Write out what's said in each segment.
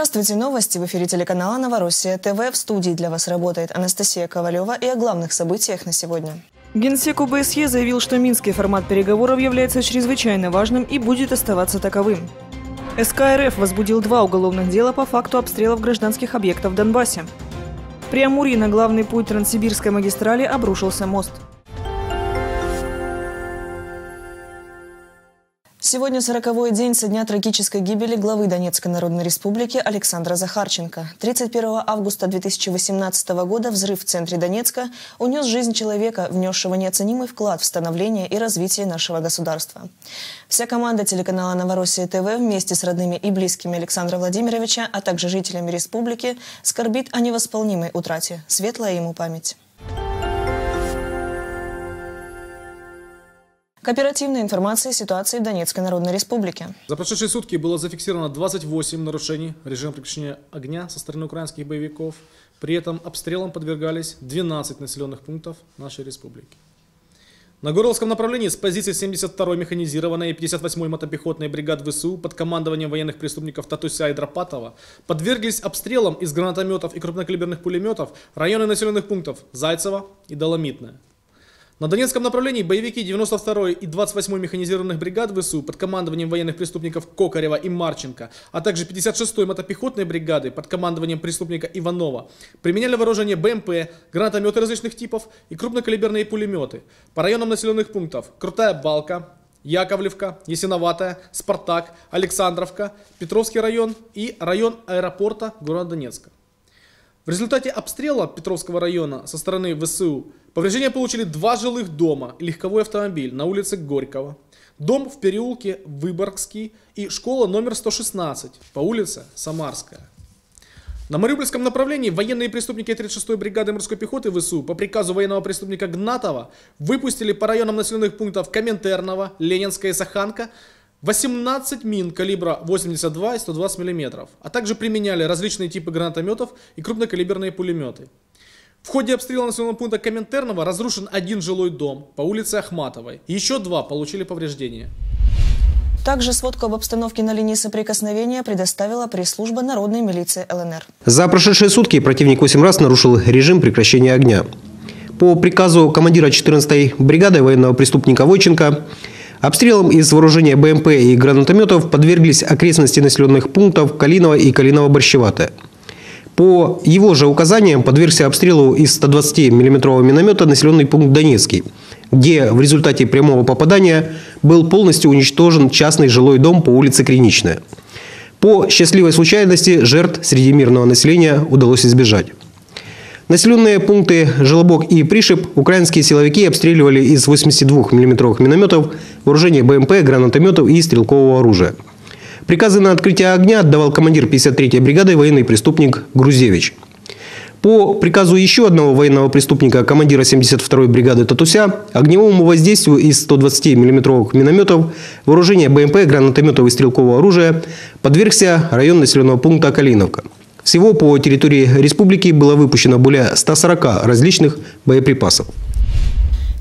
Здравствуйте, новости в эфире телеканала «Новороссия ТВ». В студии для вас работает Анастасия Ковалева и о главных событиях на сегодня. Генсек УБСЕ заявил, что минский формат переговоров является чрезвычайно важным и будет оставаться таковым. СКРФ возбудил два уголовных дела по факту обстрелов гражданских объектов в Донбассе. При Амуре на главный путь Транссибирской магистрали обрушился мост – Сегодня сороковой день со дня трагической гибели главы Донецкой Народной Республики Александра Захарченко. 31 августа 2018 года взрыв в центре Донецка унес жизнь человека, внесшего неоценимый вклад в становление и развитие нашего государства. Вся команда телеканала «Новороссия ТВ» вместе с родными и близкими Александра Владимировича, а также жителями республики, скорбит о невосполнимой утрате. Светлая ему память. К оперативной информации ситуации в Донецкой Народной Республике. За прошедшие сутки было зафиксировано 28 нарушений режима прекращения огня со стороны украинских боевиков. При этом обстрелам подвергались 12 населенных пунктов нашей республики. На Горловском направлении с позиции 72-й механизированной и 58-й мотопехотной бригад ВСУ под командованием военных преступников Татуся и Драпатова подверглись обстрелам из гранатометов и крупнокалиберных пулеметов районы населенных пунктов Зайцево и Доломитное. На Донецком направлении боевики 92-й и 28-й механизированных бригад ВСУ под командованием военных преступников Кокарева и Марченко, а также 56-й мотопехотной бригады под командованием преступника Иванова применяли вооружение БМП, гранатометы различных типов и крупнокалиберные пулеметы. По районам населенных пунктов Крутая Балка, Яковлевка, Ясиноватая, Спартак, Александровка, Петровский район и район аэропорта города Донецка. В результате обстрела Петровского района со стороны ВСУ повреждения получили два жилых дома и легковой автомобиль на улице Горького, дом в переулке Выборгский и школа номер 116 по улице Самарская. На Мариупольском направлении военные преступники 36-й бригады морской пехоты ВСУ по приказу военного преступника Гнатова выпустили по районам населенных пунктов Коминтерного, Ленинская и Саханка 18 мин калибра 82 и 120 мм, а также применяли различные типы гранатометов и крупнокалиберные пулеметы. В ходе обстрела населенного пункта Коминтернова разрушен один жилой дом по улице Ахматовой. Еще два получили повреждения. Также сводку об обстановке на линии соприкосновения предоставила пресс-служба народной милиции ЛНР. За прошедшие сутки противник 8 раз нарушил режим прекращения огня. По приказу командира 14-й бригады военного преступника Войченко – Обстрелом из вооружения БМП и гранатометов подверглись окрестности населенных пунктов Калинова и Калиново-Борщеватое. По его же указаниям подвергся обстрелу из 120 миллиметрового миномета населенный пункт Донецкий, где в результате прямого попадания был полностью уничтожен частный жилой дом по улице Криничная. По счастливой случайности жертв среди мирного населения удалось избежать. Населенные пункты Желобок и Пришиб украинские силовики обстреливали из 82 миллиметровых минометов, вооружения БМП, гранатометов и стрелкового оружия. Приказы на открытие огня отдавал командир 53-й бригады военный преступник Грузевич. По приказу еще одного военного преступника, командира 72-й бригады Татуся, огневому воздействию из 120 миллиметровых минометов, вооружения БМП, гранатометов и стрелкового оружия подвергся район населенного пункта Калиновка – всего по территории республики было выпущено более 140 различных боеприпасов.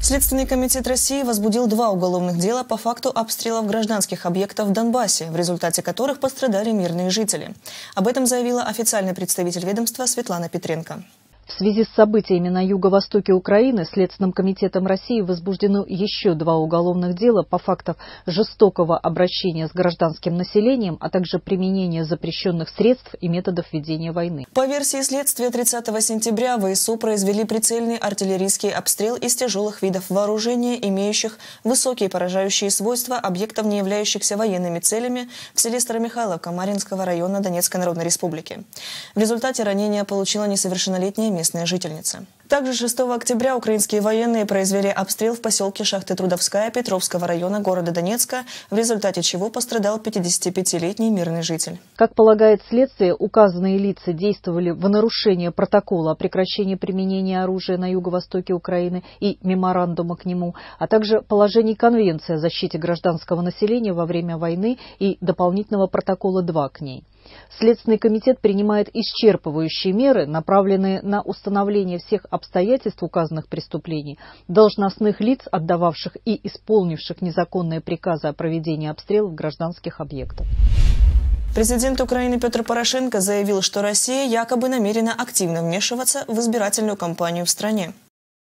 Следственный комитет России возбудил два уголовных дела по факту обстрелов гражданских объектов в Донбассе, в результате которых пострадали мирные жители. Об этом заявила официальный представитель ведомства Светлана Петренко. В связи с событиями на юго-востоке Украины Следственным комитетом России возбуждено еще два уголовных дела по фактам жестокого обращения с гражданским населением, а также применения запрещенных средств и методов ведения войны. По версии следствия, 30 сентября ВСУ произвели прицельный артиллерийский обстрел из тяжелых видов вооружения, имеющих высокие поражающие свойства объектов, не являющихся военными целями в селе Старомихайловка Маринского района Донецкой Народной Республики. В результате ранения получила несовершеннолетняя местные жительницы. Также 6 октября украинские военные произвели обстрел в поселке Шахты Трудовская Петровского района города Донецка, в результате чего пострадал 55-летний мирный житель. Как полагает следствие, указанные лица действовали в нарушение протокола о прекращении применения оружия на юго-востоке Украины и меморандума к нему, а также положений Конвенции о защите гражданского населения во время войны и дополнительного протокола 2 к ней. Следственный комитет принимает исчерпывающие меры, направленные на установление всех обстоятельств указанных преступлений, должностных лиц, отдававших и исполнивших незаконные приказы о проведении обстрелов гражданских объектов. Президент Украины Петр Порошенко заявил, что Россия якобы намерена активно вмешиваться в избирательную кампанию в стране.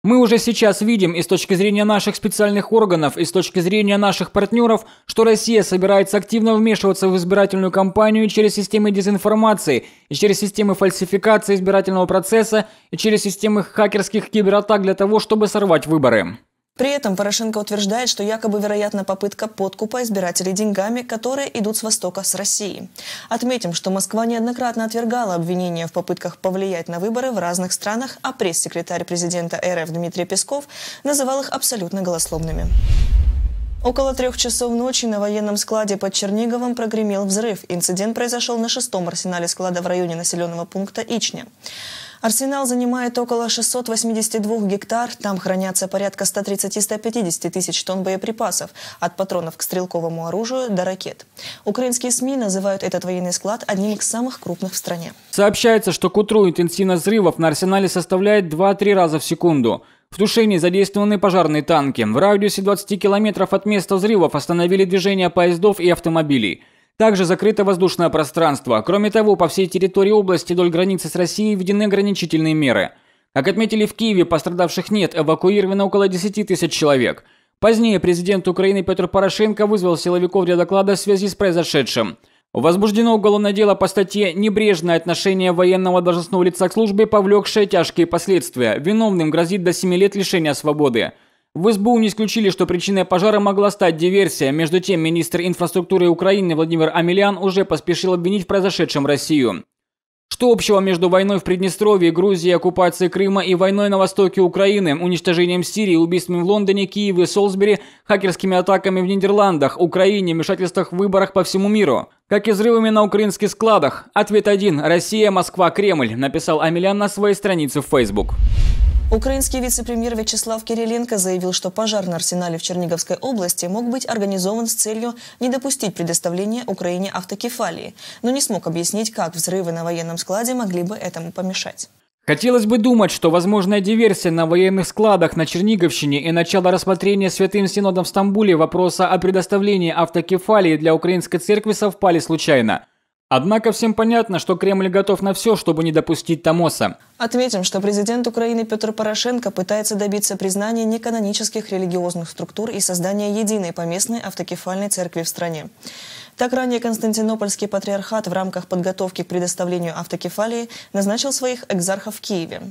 Мы уже сейчас видим и с точки зрения наших специальных органов, и с точки зрения наших партнеров, что Россия собирается активно вмешиваться в избирательную кампанию через системы дезинформации, и через системы фальсификации избирательного процесса, и через системы хакерских кибератак для того, чтобы сорвать выборы. При этом Порошенко утверждает, что якобы вероятна попытка подкупа избирателей деньгами, которые идут с Востока с России. Отметим, что Москва неоднократно отвергала обвинения в попытках повлиять на выборы в разных странах, а пресс-секретарь президента РФ Дмитрий Песков называл их абсолютно голословными. Около трех часов ночи на военном складе под Черниговом прогремел взрыв. Инцидент произошел на шестом арсенале склада в районе населенного пункта Ичня. Арсенал занимает около 682 гектар. Там хранятся порядка 130-150 тысяч тонн боеприпасов, от патронов к стрелковому оружию до ракет. Украинские СМИ называют этот военный склад одним из самых крупных в стране. Сообщается, что к утру интенсивность взрывов на арсенале составляет 2-3 раза в секунду. В тушении задействованы пожарные танки. В радиусе 20 километров от места взрывов остановили движение поездов и автомобилей. Также закрыто воздушное пространство. Кроме того, по всей территории области вдоль границы с Россией введены ограничительные меры. Как отметили в Киеве, пострадавших нет, эвакуировано около 10 тысяч человек. Позднее президент Украины Петр Порошенко вызвал силовиков для доклада в связи с произошедшим. Возбуждено уголовное дело по статье «Небрежное отношение военного должностного лица к службе, повлекшее тяжкие последствия». Виновным грозит до 7 лет лишения свободы. В СБУ не исключили, что причиной пожара могла стать диверсия. Между тем, министр инфраструктуры Украины Владимир Амелиан уже поспешил обвинить в произошедшем Россию. Что общего между войной в Приднестровье, Грузии, оккупацией Крыма и войной на востоке Украины, уничтожением Сирии, убийствами в Лондоне, Киеве, Солсбери, хакерскими атаками в Нидерландах, Украине, вмешательствах в выборах по всему миру? Как и взрывами на украинских складах? Ответ один – Россия, Москва, Кремль, написал Амелян на своей странице в Facebook. Украинский вице-премьер Вячеслав Кириленко заявил, что пожар на арсенале в Черниговской области мог быть организован с целью не допустить предоставления Украине автокефалии, но не смог объяснить, как взрывы на военном складе могли бы этому помешать. Хотелось бы думать, что возможная диверсия на военных складах на Черниговщине и начало рассмотрения Святым Синодом в Стамбуле вопроса о предоставлении автокефалии для украинской церкви совпали случайно. Однако всем понятно, что Кремль готов на все, чтобы не допустить Томоса. Отметим, что президент Украины Петр Порошенко пытается добиться признания неканонических религиозных структур и создания единой поместной автокефальной церкви в стране. Так ранее Константинопольский патриархат в рамках подготовки к предоставлению автокефалии назначил своих экзархов в Киеве.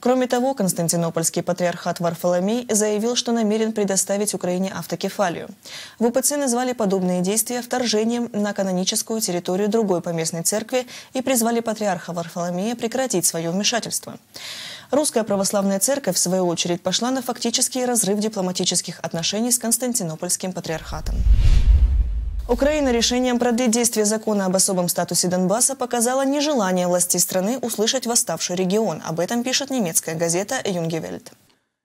Кроме того, Константинопольский патриархат Варфоломей заявил, что намерен предоставить Украине автокефалию. В УПЦ назвали подобные действия вторжением на каноническую территорию другой поместной церкви и призвали патриарха Варфоломея прекратить свое вмешательство. Русская православная церковь, в свою очередь, пошла на фактический разрыв дипломатических отношений с Константинопольским патриархатом. Украина решением продлить действие закона об особом статусе Донбасса показала нежелание властей страны услышать восставший регион. Об этом пишет немецкая газета «Юнгевельд».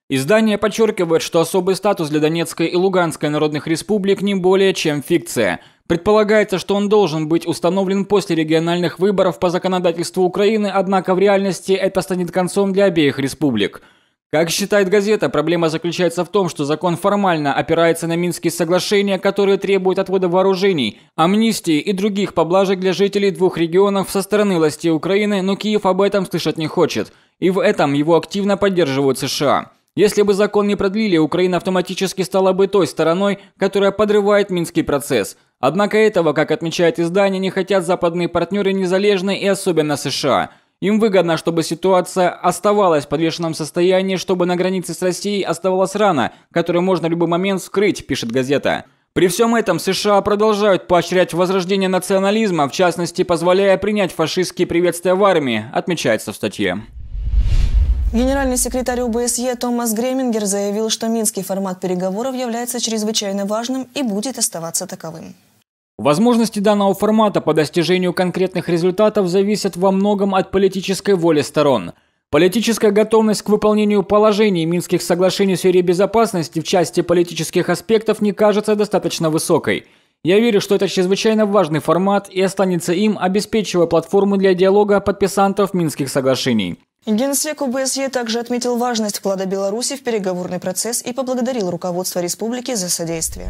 Издание подчеркивает, что особый статус для Донецкой и Луганской народных республик не более чем фикция. Предполагается, что он должен быть установлен после региональных выборов по законодательству Украины, однако в реальности это станет концом для обеих республик – как считает газета, проблема заключается в том, что закон формально опирается на Минские соглашения, которые требуют отвода вооружений, амнистии и других поблажек для жителей двух регионов со стороны власти Украины, но Киев об этом слышать не хочет, и в этом его активно поддерживают США. Если бы закон не продлили, Украина автоматически стала бы той стороной, которая подрывает Минский процесс. Однако этого, как отмечает издание, не хотят западные партнеры незалежные и особенно США – им выгодно, чтобы ситуация оставалась в подвешенном состоянии, чтобы на границе с Россией оставалась рана, которую можно в любой момент вскрыть, пишет газета. При всем этом США продолжают поощрять возрождение национализма, в частности, позволяя принять фашистские приветствия в армии, отмечается в статье. Генеральный секретарь ОБСЕ Томас Гремингер заявил, что минский формат переговоров является чрезвычайно важным и будет оставаться таковым. Возможности данного формата по достижению конкретных результатов зависят во многом от политической воли сторон. Политическая готовность к выполнению положений Минских соглашений в сфере безопасности в части политических аспектов не кажется достаточно высокой. Я верю, что это чрезвычайно важный формат и останется им, обеспечивая платформу для диалога подписантов Минских соглашений. Генсек ОБСЕ также отметил важность вклада Беларуси в переговорный процесс и поблагодарил руководство республики за содействие.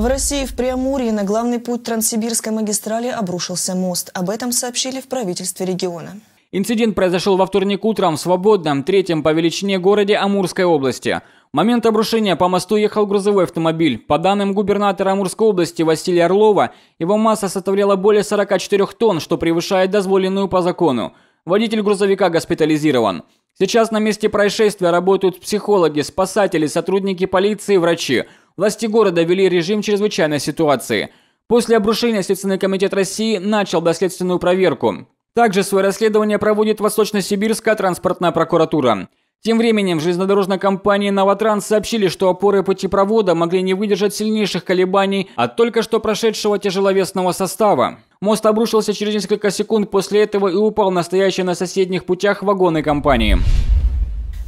В России в Преамурье на главный путь Транссибирской магистрали обрушился мост. Об этом сообщили в правительстве региона. Инцидент произошел во вторник утром в Свободном, третьем по величине городе Амурской области. В момент обрушения по мосту ехал грузовой автомобиль. По данным губернатора Амурской области Василия Орлова, его масса составляла более 44 тонн, что превышает дозволенную по закону. Водитель грузовика госпитализирован. Сейчас на месте происшествия работают психологи, спасатели, сотрудники полиции, врачи. Власти города ввели режим чрезвычайной ситуации. После обрушения Следственный комитет России начал доследственную проверку. Также свое расследование проводит Восточно-Сибирская транспортная прокуратура. Тем временем железнодорожной компании «Новотранс» сообщили, что опоры путепровода могли не выдержать сильнейших колебаний от только что прошедшего тяжеловесного состава. Мост обрушился через несколько секунд после этого и упал на на соседних путях вагоны компании.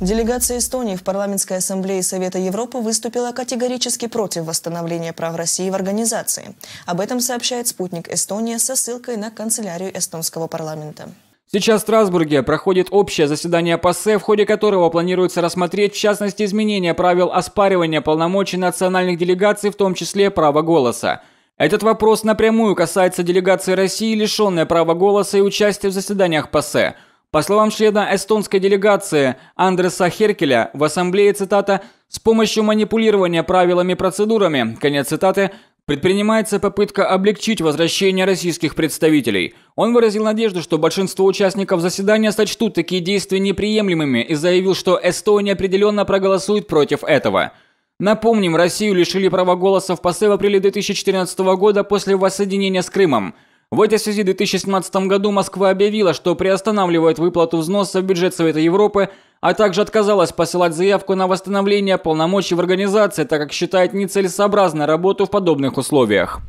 Делегация Эстонии в парламентской ассамблее Совета Европы выступила категорически против восстановления прав России в организации. Об этом сообщает спутник Эстония со ссылкой на канцелярию эстонского парламента. Сейчас в Страсбурге проходит общее заседание ПАСЕ, в ходе которого планируется рассмотреть в частности изменения правил оспаривания полномочий национальных делегаций, в том числе права голоса. Этот вопрос напрямую касается делегации России, лишенной права голоса и участия в заседаниях ПАСЕ. По словам члена эстонской делегации Андреса Херкеля, в ассамблее, цитата, «с помощью манипулирования правилами и процедурами», конец цитаты, Предпринимается попытка облегчить возвращение российских представителей. Он выразил надежду, что большинство участников заседания сочтут такие действия неприемлемыми и заявил, что Эстония определенно проголосует против этого. Напомним, Россию лишили права голоса в ПАСЕ апреля 2014 года после воссоединения с Крымом – в этой связи в 2017 году Москва объявила, что приостанавливает выплату взноса в бюджет Совета Европы, а также отказалась посылать заявку на восстановление полномочий в организации, так как считает нецелесообразной работу в подобных условиях.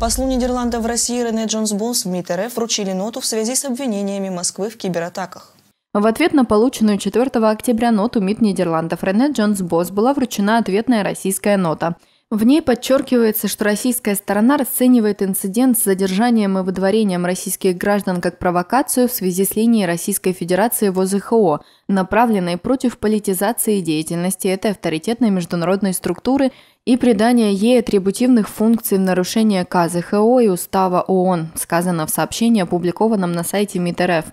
Послу Нидерландов в России Рене Джонс Бонс в МИД РФ вручили ноту в связи с обвинениями Москвы в кибератаках. В ответ на полученную 4 октября ноту МИД Нидерландов Рене Джонс Босс была вручена ответная российская нота – в ней подчеркивается, что российская сторона расценивает инцидент с задержанием и выдворением российских граждан как провокацию в связи с линией Российской Федерации в ОЗХО, направленной против политизации деятельности этой авторитетной международной структуры и придания ей атрибутивных функций в нарушение КЗХО и Устава ООН, сказано в сообщении, опубликованном на сайте МИД РФ.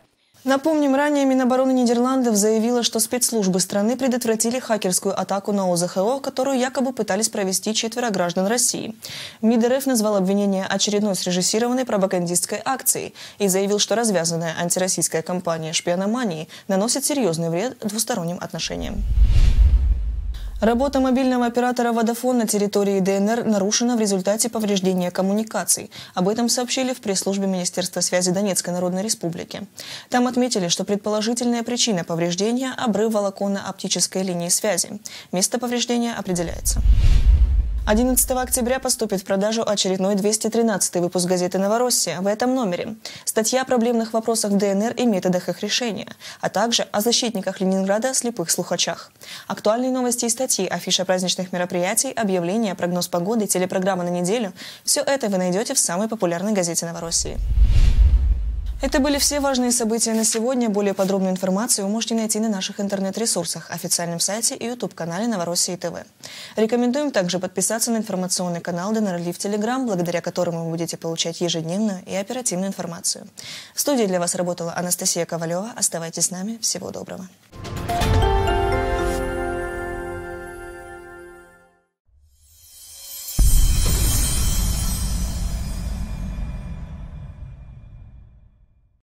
Напомним, ранее Минобороны Нидерландов заявила, что спецслужбы страны предотвратили хакерскую атаку на ОЗХО, которую якобы пытались провести четверо граждан России. МИД РФ назвал обвинение очередной срежиссированной пропагандистской акцией и заявил, что развязанная антироссийская кампания шпиономании наносит серьезный вред двусторонним отношениям. Работа мобильного оператора «Водофон» на территории ДНР нарушена в результате повреждения коммуникаций. Об этом сообщили в пресс-службе Министерства связи Донецкой Народной Республики. Там отметили, что предположительная причина повреждения – обрыв волокона оптической линии связи. Место повреждения определяется. 11 октября поступит в продажу очередной 213 выпуск газеты «Новороссия» в этом номере. Статья о проблемных вопросах ДНР и методах их решения, а также о защитниках Ленинграда слепых слухачах. Актуальные новости и статьи, афиша праздничных мероприятий, объявления, прогноз погоды, телепрограмма на неделю – все это вы найдете в самой популярной газете «Новороссии». Это были все важные события на сегодня. Более подробную информацию вы можете найти на наших интернет-ресурсах, официальном сайте и YouTube-канале Новороссии ТВ. Рекомендуем также подписаться на информационный канал ДНРЛИ в Телеграм, благодаря которому вы будете получать ежедневную и оперативную информацию. В студии для вас работала Анастасия Ковалева. Оставайтесь с нами. Всего доброго. Thank you.